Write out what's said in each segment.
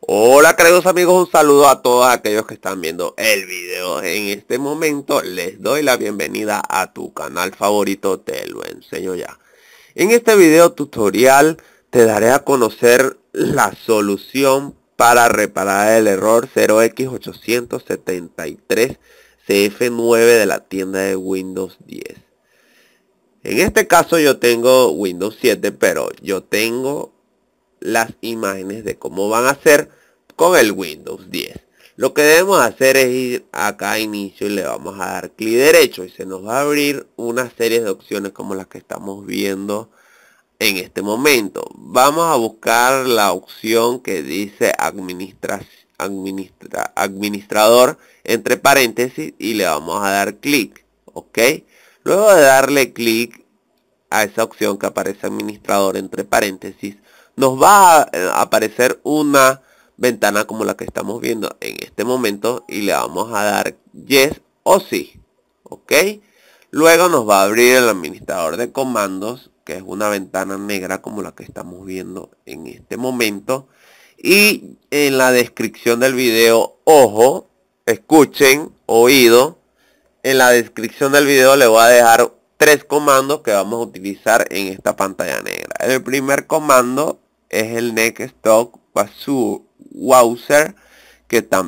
Hola queridos amigos, un saludo a todos aquellos que están viendo el video. En este momento les doy la bienvenida a tu canal favorito, te lo enseño ya. En este video tutorial te daré a conocer la solución para reparar el error 0x873CF9 de la tienda de Windows 10. En este caso yo tengo Windows 7, pero yo tengo las imágenes de cómo van a ser con el Windows 10. Lo que debemos hacer es ir acá a inicio y le vamos a dar clic derecho y se nos va a abrir una serie de opciones como las que estamos viendo en este momento. Vamos a buscar la opción que dice administra, administrador entre paréntesis y le vamos a dar clic. ¿Ok? Luego de darle clic a esa opción que aparece administrador entre paréntesis, nos va a eh, aparecer una ventana como la que estamos viendo en este momento y le vamos a dar yes o sí ok luego nos va a abrir el administrador de comandos que es una ventana negra como la que estamos viendo en este momento y en la descripción del video ojo escuchen oído en la descripción del video le voy a dejar tres comandos que vamos a utilizar en esta pantalla negra el primer comando es el Nextstock Wowser que está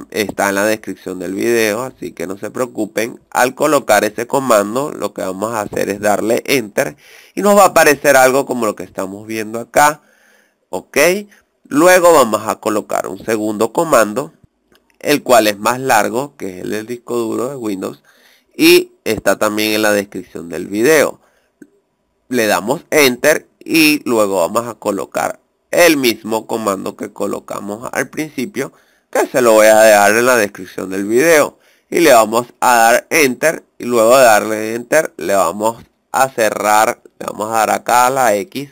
en la descripción del video, así que no se preocupen. Al colocar ese comando, lo que vamos a hacer es darle Enter y nos va a aparecer algo como lo que estamos viendo acá. Ok, luego vamos a colocar un segundo comando, el cual es más largo, que es el del disco duro de Windows y está también en la descripción del video. Le damos Enter y luego vamos a colocar el mismo comando que colocamos al principio que se lo voy a dejar en la descripción del video y le vamos a dar enter y luego de darle enter le vamos a cerrar le vamos a dar acá la x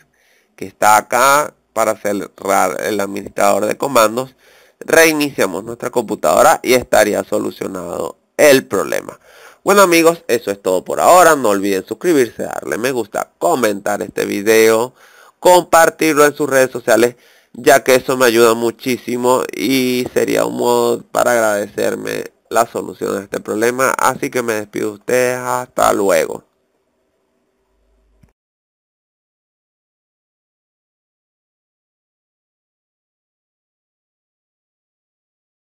que está acá para cerrar el administrador de comandos reiniciamos nuestra computadora y estaría solucionado el problema bueno amigos eso es todo por ahora no olviden suscribirse darle me gusta comentar este video compartirlo en sus redes sociales, ya que eso me ayuda muchísimo y sería un modo para agradecerme la solución a este problema. Así que me despido de ustedes, hasta luego.